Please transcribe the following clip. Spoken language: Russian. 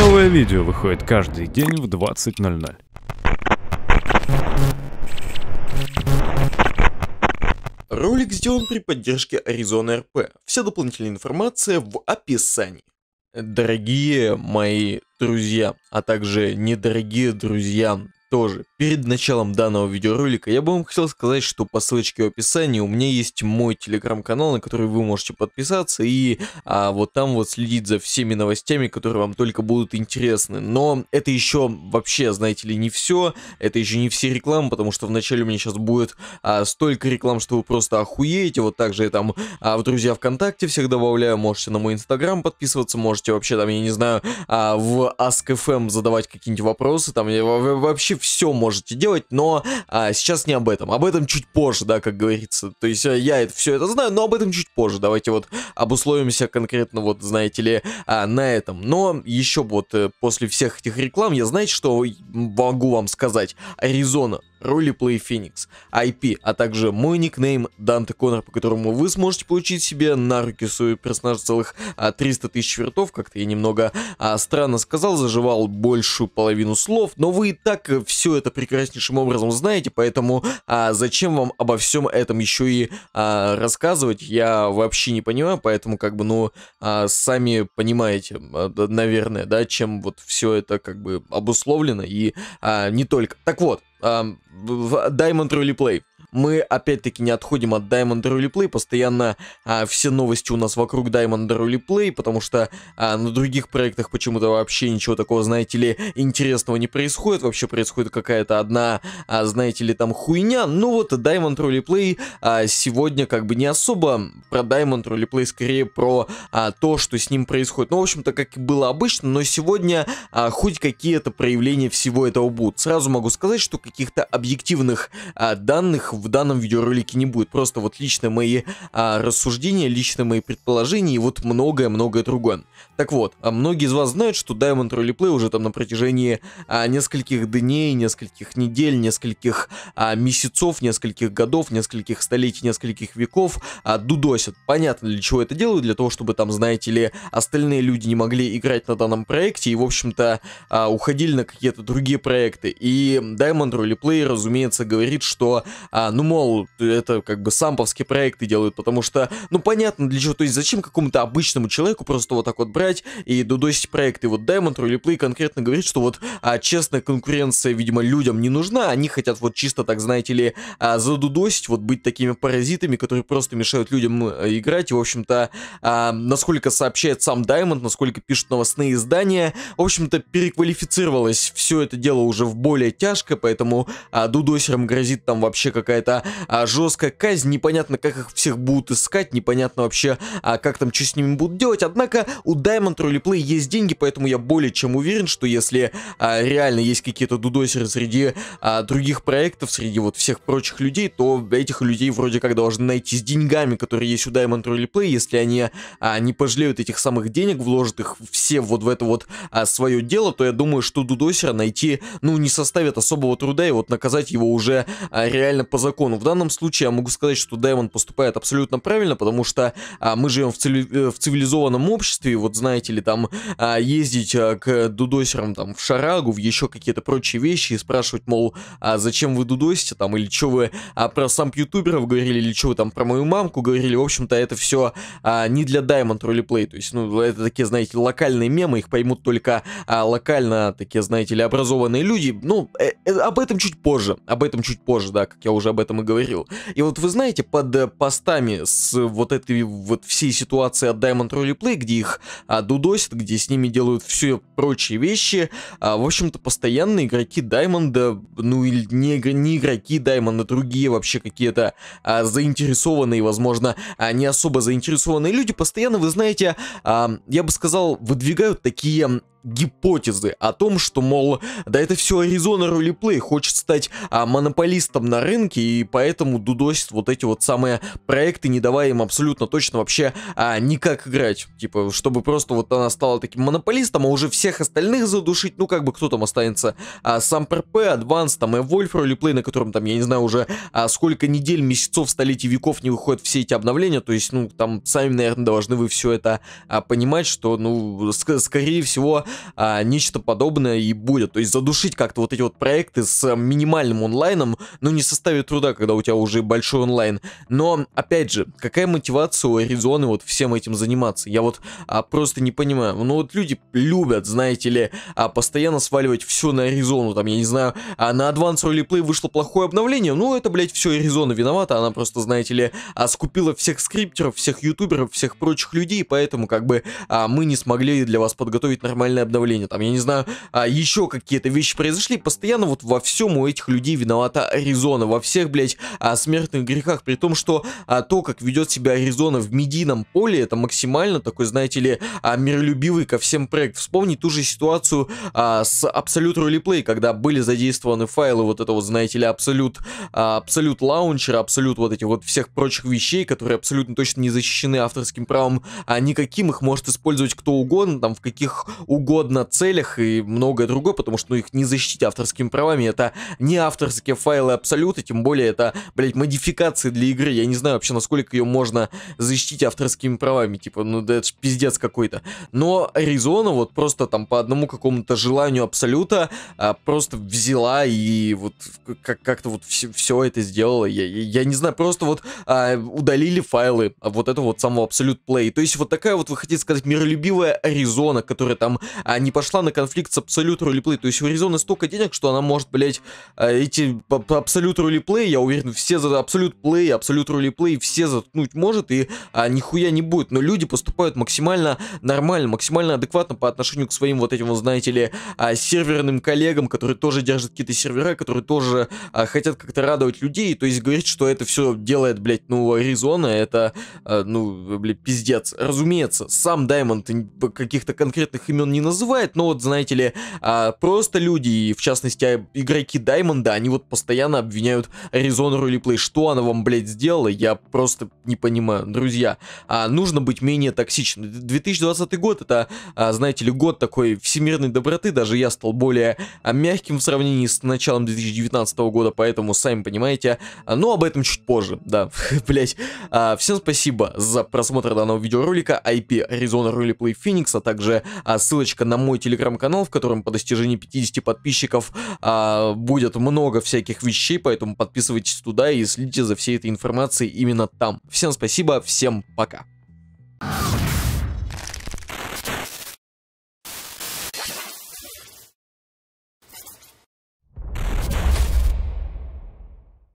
Новое видео выходит каждый день в 20.00. Ролик сделан при поддержке Arizona RP. Вся дополнительная информация в описании. Дорогие мои друзья, а также недорогие друзья тоже. Перед началом данного видеоролика я бы вам хотел сказать, что по ссылочке в описании у меня есть мой телеграм-канал, на который вы можете подписаться и а, вот там вот следить за всеми новостями, которые вам только будут интересны. Но это еще вообще, знаете ли, не все, это еще не все рекламы, потому что вначале у меня сейчас будет а, столько реклам, что вы просто охуеете. Вот также я там а, в друзья ВКонтакте всех добавляю, можете на мой инстаграм подписываться, можете вообще там, я не знаю, а, в Ask.fm задавать какие-нибудь вопросы, там я, вообще все можно можете делать, но а, сейчас не об этом. Об этом чуть позже, да, как говорится. То есть а, я это, все это знаю, но об этом чуть позже. Давайте вот обусловимся конкретно, вот, знаете ли, а, на этом. Но еще вот э, после всех этих реклам я, знаете, что могу вам сказать? Аризона роли Roleplay Phoenix, IP, а также мой никнейм Данте Конор, по которому вы сможете получить себе на руки свой персонаж целых 300 а, тысяч вертов, как-то я немного а, странно сказал, заживал большую половину слов, но вы и так все это прекраснейшим образом знаете, поэтому а, зачем вам обо всем этом еще и а, рассказывать, я вообще не понимаю, поэтому как бы, ну, а, сами понимаете, а, наверное, да, чем вот все это как бы обусловлено и а, не только. Так вот, Diamond Roleplay. Мы опять-таки не отходим от Diamond Rally Play, постоянно а, все новости у нас вокруг Diamond Rally Play, потому что а, на других проектах почему-то вообще ничего такого, знаете ли, интересного не происходит, вообще происходит какая-то одна, а, знаете ли, там хуйня, ну вот Diamond Rally Play а, сегодня как бы не особо про Diamond Rally Play, скорее про а, то, что с ним происходит. Ну, в общем-то, как и было обычно, но сегодня а, хоть какие-то проявления всего этого будут. Сразу могу сказать, что каких-то объективных а, данных их в данном видеоролике не будет. Просто вот личные мои а, рассуждения, личные мои предположения и вот многое-многое другое. Так вот, а многие из вас знают, что Diamond Roleplay уже там на протяжении а, нескольких дней, нескольких недель, нескольких а, месяцев, нескольких годов, нескольких столетий, нескольких веков а, дудосят. Понятно, для чего это делают, для того, чтобы там, знаете ли, остальные люди не могли играть на данном проекте и, в общем-то, а, уходили на какие-то другие проекты. И Diamond Roleplay, разумеется, говорит, что а, а, ну, мол, это как бы самповские проекты делают, потому что, ну, понятно для чего, то есть зачем какому-то обычному человеку просто вот так вот брать и дудосить проекты, вот Diamond Roleplay конкретно говорит, что вот а, честная конкуренция, видимо, людям не нужна, они хотят вот чисто так, знаете ли, а, задудосить, вот быть такими паразитами, которые просто мешают людям э, играть, и, в общем-то, а, насколько сообщает сам Diamond, насколько пишут новостные издания, в общем-то, переквалифицировалось все это дело уже в более тяжкое, поэтому а, дудосерам грозит там вообще как какая-то а, жесткая казнь, непонятно, как их всех будут искать, непонятно вообще, а, как там, что с ними будут делать. Однако у Diamond Roleplay есть деньги, поэтому я более чем уверен, что если а, реально есть какие-то дудосеры среди а, других проектов, среди вот всех прочих людей, то этих людей вроде как должны найти с деньгами, которые есть у Diamond Roleplay, если они а, не пожалеют этих самых денег, вложат их все вот в это вот а, свое дело, то я думаю, что дудосера найти, ну, не составит особого труда, и вот наказать его уже а, реально по закону. В данном случае я могу сказать, что Даймон поступает абсолютно правильно, потому что а, мы живем в, цивили э, в цивилизованном обществе, вот знаете ли, там а, ездить а, к дудосерам там в Шарагу, в еще какие-то прочие вещи и спрашивать, мол, а зачем вы дудосите там, или что вы а, про сам ютуберов говорили, или что вы там про мою мамку говорили, в общем-то это все а, не для Diamond Roleplay, то есть, ну, это такие, знаете, локальные мемы, их поймут только а, локально такие, знаете ли, образованные люди, ну, э, э, об этом чуть позже, об этом чуть позже, да, как я уже уже об этом и говорил. И вот вы знаете, под э, постами с вот этой вот всей ситуации от Diamond Rally Play, где их а, дудосят, где с ними делают все прочие вещи, а, в общем-то, постоянно игроки Даймонда, ну или не, не игроки Даймонда, другие вообще какие-то а, заинтересованные, возможно, а, не особо заинтересованные люди, постоянно, вы знаете, а, я бы сказал, выдвигают такие гипотезы о том, что, мол, да это все Аризона Ролеплей хочет стать а, монополистом на рынке и поэтому дудосит вот эти вот самые проекты, не давая им абсолютно точно вообще а, никак играть. Типа, чтобы просто вот она стала таким монополистом, а уже всех остальных задушить, ну как бы кто там останется, а, сам ПРП, Advance, там и Wolf на котором там, я не знаю, уже а, сколько недель, месяцев, столетий, веков не выходят все эти обновления, то есть, ну, там сами, наверное, должны вы все это а, понимать, что, ну, ск скорее всего, а, нечто подобное и будет. То есть задушить как-то вот эти вот проекты с э, минимальным онлайном, ну не составит труда, когда у тебя уже большой онлайн. Но, опять же, какая мотивация у Аризоны вот всем этим заниматься? Я вот а, просто не понимаю. Ну вот люди любят, знаете ли, а, постоянно сваливать все на Аризону. Там, я не знаю, а на Advanced Roleplay вышло плохое обновление. Ну это, блядь, все Аризона виновата. Она просто, знаете ли, а, скупила всех скриптеров, всех ютуберов, всех прочих людей. Поэтому как бы а, мы не смогли для вас подготовить нормально социальное обновление, там, я не знаю, а, еще какие-то вещи произошли, постоянно вот во всем у этих людей виновата Аризона, во всех, блядь, а, смертных грехах, при том, что а, то, как ведет себя Аризона в медийном поле, это максимально такой, знаете ли, а, миролюбивый ко всем проект. Вспомни ту же ситуацию а, с Абсолют Roleplay, когда были задействованы файлы вот этого, знаете ли, Абсолют Абсолют Лаунчера Абсолют вот этих вот всех прочих вещей, которые абсолютно точно не защищены авторским правом, а никаким их может использовать кто угодно, там, в каких угодно угодно целях и многое другое, потому что ну, их не защитить авторскими правами. Это не авторские файлы абсолютно, тем более это, блядь, модификации для игры. Я не знаю вообще, насколько ее можно защитить авторскими правами. Типа, ну да это ж пиздец какой-то. Но Аризона вот просто там по одному какому-то желанию абсолюта а, просто взяла и вот как- как-то вот все, все это сделала. Я, я, я не знаю, просто вот а, удалили файлы а вот этого вот самого Absolute Play. То есть вот такая вот, вы хотите сказать, миролюбивая Аризона, которая там а не пошла на конфликт с Абсолют Ролиплей. То есть у Резоны столько денег, что она может, блять, а, эти Абсолют Ролиплей, я уверен, все за Абсолют Плей, Абсолют Ролиплей, все заткнуть может и а, нихуя не будет. Но люди поступают максимально нормально, максимально адекватно по отношению к своим вот этим, вот, знаете ли, а, серверным коллегам, которые тоже держат какие-то сервера, которые тоже а, хотят как-то радовать людей. То есть говорить, что это все делает, блять, ну, Аризона, это, а, ну, блядь, пиздец. Разумеется, сам Даймонд каких-то конкретных имен не называет, но вот, знаете ли, а, просто люди, и в частности а, игроки Даймонда, они вот постоянно обвиняют Arizona Roleplay. Что она вам, блядь, сделала? Я просто не понимаю. Друзья, а, нужно быть менее токсичным. 2020 год это, а, знаете ли, год такой всемирной доброты. Даже я стал более а, мягким в сравнении с началом 2019 года, поэтому сами понимаете. А, но об этом чуть позже, да, блядь. А, всем спасибо за просмотр данного видеоролика. IP Arizona Roleplay Phoenix, а также а, ссылочка подписчика на мой телеграм-канал, в котором по достижении 50 подписчиков а, будет много всяких вещей, поэтому подписывайтесь туда и следите за всей этой информацией именно там. Всем спасибо, всем пока. you